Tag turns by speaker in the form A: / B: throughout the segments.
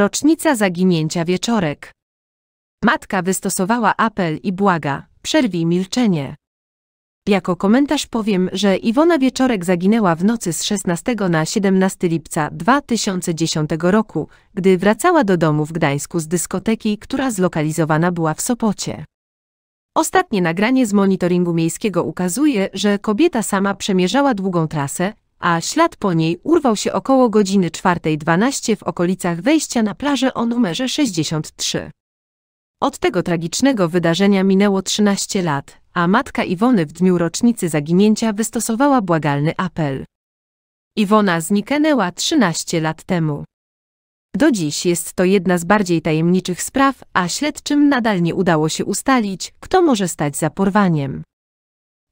A: Rocznica zaginięcia wieczorek. Matka wystosowała apel i błaga, przerwij milczenie. Jako komentarz powiem, że Iwona Wieczorek zaginęła w nocy z 16 na 17 lipca 2010 roku, gdy wracała do domu w Gdańsku z dyskoteki, która zlokalizowana była w Sopocie. Ostatnie nagranie z monitoringu miejskiego ukazuje, że kobieta sama przemierzała długą trasę, a ślad po niej urwał się około godziny 4.12 w okolicach wejścia na plażę o numerze 63. Od tego tragicznego wydarzenia minęło 13 lat, a matka Iwony w dniu rocznicy zaginięcia wystosowała błagalny apel. Iwona zniknęła 13 lat temu. Do dziś jest to jedna z bardziej tajemniczych spraw, a śledczym nadal nie udało się ustalić, kto może stać za porwaniem.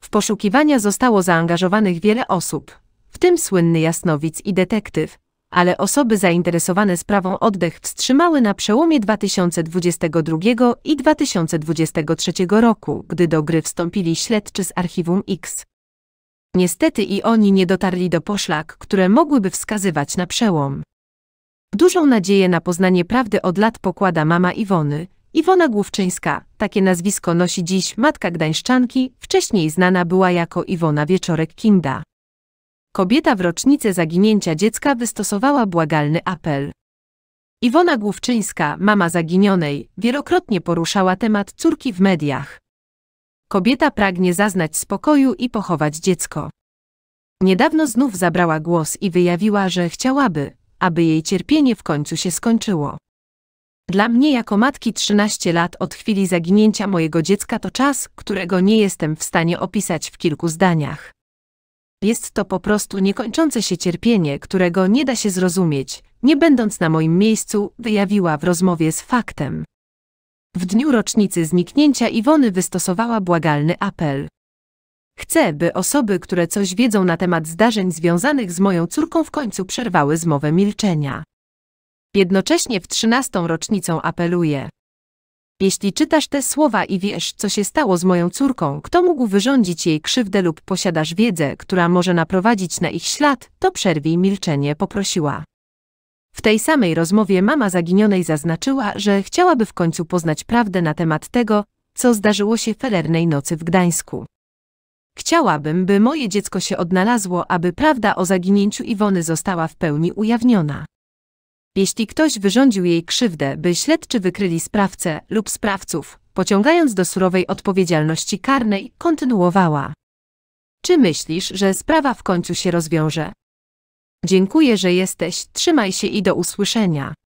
A: W poszukiwania zostało zaangażowanych wiele osób, w tym słynny jasnowic i detektyw, ale osoby zainteresowane sprawą oddech wstrzymały na przełomie 2022 i 2023 roku, gdy do gry wstąpili śledczy z Archiwum X. Niestety i oni nie dotarli do poszlak, które mogłyby wskazywać na przełom. Dużą nadzieję na poznanie prawdy od lat pokłada mama Iwony, Iwona Główczyńska, takie nazwisko nosi dziś matka gdańszczanki, wcześniej znana była jako Iwona Wieczorek-Kinda. Kobieta w rocznicę zaginięcia dziecka wystosowała błagalny apel. Iwona Główczyńska, mama zaginionej, wielokrotnie poruszała temat córki w mediach. Kobieta pragnie zaznać spokoju i pochować dziecko. Niedawno znów zabrała głos i wyjawiła, że chciałaby, aby jej cierpienie w końcu się skończyło. Dla mnie jako matki 13 lat od chwili zaginięcia mojego dziecka to czas, którego nie jestem w stanie opisać w kilku zdaniach. Jest to po prostu niekończące się cierpienie, którego nie da się zrozumieć, nie będąc na moim miejscu, wyjawiła w rozmowie z faktem. W dniu rocznicy zniknięcia Iwony wystosowała błagalny apel. Chcę, by osoby, które coś wiedzą na temat zdarzeń związanych z moją córką w końcu przerwały zmowę milczenia. Jednocześnie w trzynastą rocznicę apeluję, jeśli czytasz te słowa i wiesz, co się stało z moją córką, kto mógł wyrządzić jej krzywdę lub posiadasz wiedzę, która może naprowadzić na ich ślad, to przerwij milczenie, poprosiła. W tej samej rozmowie mama zaginionej zaznaczyła, że chciałaby w końcu poznać prawdę na temat tego, co zdarzyło się felernej nocy w Gdańsku. Chciałabym, by moje dziecko się odnalazło, aby prawda o zaginięciu Iwony została w pełni ujawniona. Jeśli ktoś wyrządził jej krzywdę, by śledczy wykryli sprawcę lub sprawców, pociągając do surowej odpowiedzialności karnej, kontynuowała. Czy myślisz, że sprawa w końcu się rozwiąże? Dziękuję, że jesteś, trzymaj się i do usłyszenia.